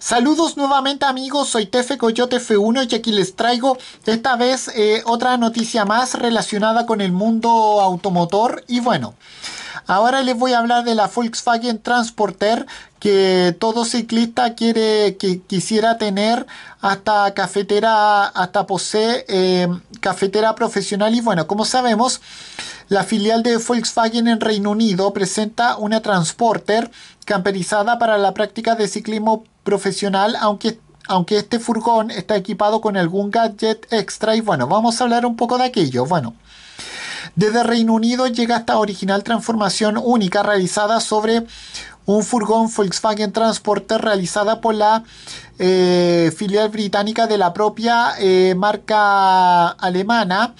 Saludos nuevamente amigos, soy Tefe Coyote F1 y aquí les traigo esta vez eh, otra noticia más relacionada con el mundo automotor y bueno. Ahora les voy a hablar de la Volkswagen Transporter que todo ciclista quiere que quisiera tener hasta cafetera hasta posee em, cafetera profesional y bueno como sabemos la filial de Volkswagen en Reino Unido presenta una Transporter camperizada para la práctica de ciclismo profesional, aunque, aunque este furgón está equipado con algún gadget extra y bueno, vamos a hablar un poco de aquello. Bueno, desde Reino Unido llega esta original transformación única realizada sobre un furgón Volkswagen Transporter realizada por la eh, filial británica de la propia eh, marca alemana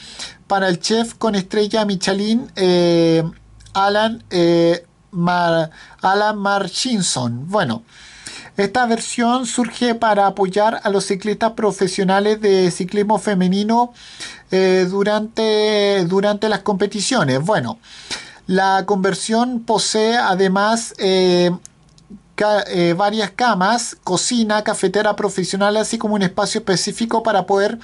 para el chef con estrella Michelin eh, Alan, Mar Alan Marchinson. Bueno. Esta versión surge para apoyar a los ciclistas profesionales de ciclismo femenino eh, durante, durante las competiciones. Bueno, la conversión posee además eh, eh, varias camas, cocina, cafetera profesional, así como un espacio específico para poder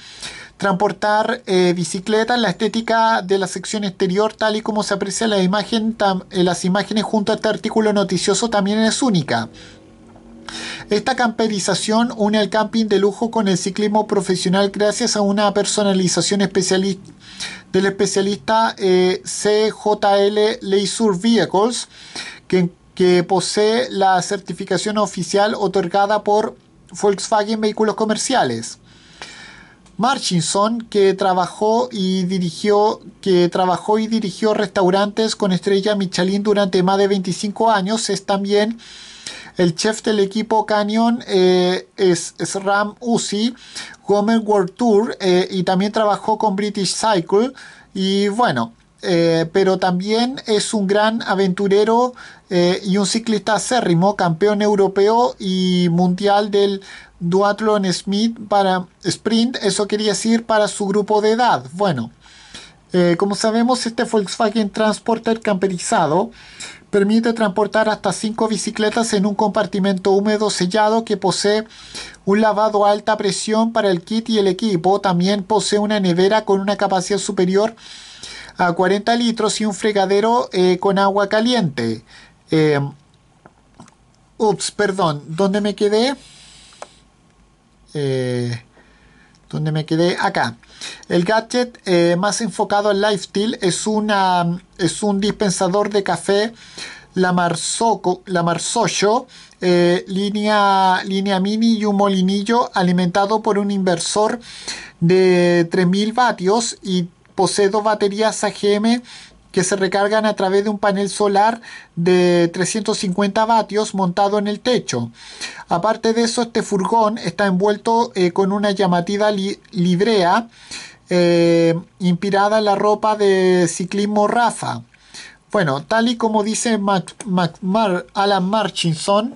transportar bicicletas, la estética de la sección exterior, tal y como se aprecia la imagen, en las imágenes junto a este artículo noticioso, también es única. Esta camperización une al camping de lujo con el ciclismo profesional gracias a una personalización especialista del especialista eh, CJL Leisure Vehicles, que, posee la certificación oficial otorgada por Volkswagen Vehículos Comerciales. Marchinson, que trabajó y dirigió, que trabajó y dirigió restaurantes con estrella Michelin durante más de 25 años, es también el chef del equipo Canyon eh, es, Ram Uzi, Gomer World Tour eh, y también trabajó con British Cycle. Y bueno, eh, pero también es un gran aventurero y un ciclista acérrimo, campeón europeo y mundial del duatlón Smith para Sprint, eso quería decir para su grupo de edad. Bueno, eh, como sabemos, este Volkswagen Transporter camperizado permite transportar hasta 5 bicicletas en un compartimento húmedo sellado que posee un lavado a alta presión para el kit y el equipo. También posee una nevera con una capacidad superior a 40 litros y un fregadero eh, con agua caliente. Eh, ups, perdón, ¿dónde me quedé? ¿Dónde me quedé? Acá. El gadget eh, más enfocado al lifestyle es, una, es un dispensador de café la eh, línea, línea mini y un molinillo alimentado por un inversor de 3000 vatios y posee dos baterías AGM que se recargan a través de un panel solar de 350 vatios montado en el techo. Aparte de eso, este furgón está envuelto eh, con una llamativa librea eh, inspirada en la ropa de ciclismo Rafa. Bueno, tal y como dice Alan Marchinson,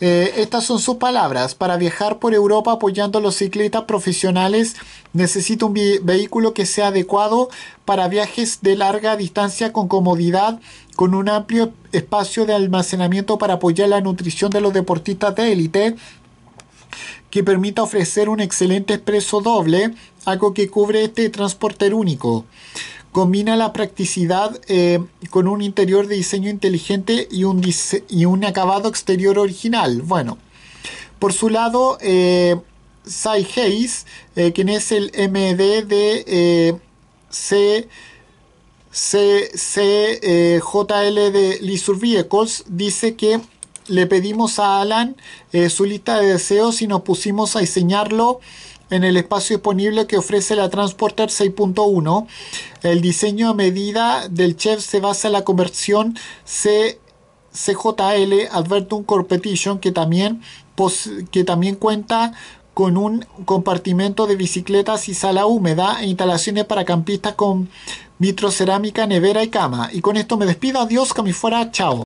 eh, estas son sus palabras. Para viajar por Europa apoyando a los ciclistas profesionales, necesito un vehículo que sea adecuado para viajes de larga distancia con comodidad, con un amplio espacio de almacenamiento para apoyar la nutrición de los deportistas de élite que permita ofrecer un excelente expreso doble, algo que cubre este transporter único. Combina la practicidad eh, con un interior de diseño inteligente y un, y un acabado exterior original. Bueno, por su lado, eh, eh quien es el MD de eh, C, C, C, JL de Leisure Vehicles, dice que le pedimos a Alan su eh, lista de deseos y nos pusimos a diseñarlo en el espacio disponible que ofrece la Transporter 6.1. El diseño a medida del chef se basa en la conversión C CJL Advertum Competition que también, que también cuenta con un compartimento de bicicletas y sala húmeda e instalaciones para campistas con vitrocerámica, nevera y cama. Y con esto me despido. Adiós, que fuera. Chao.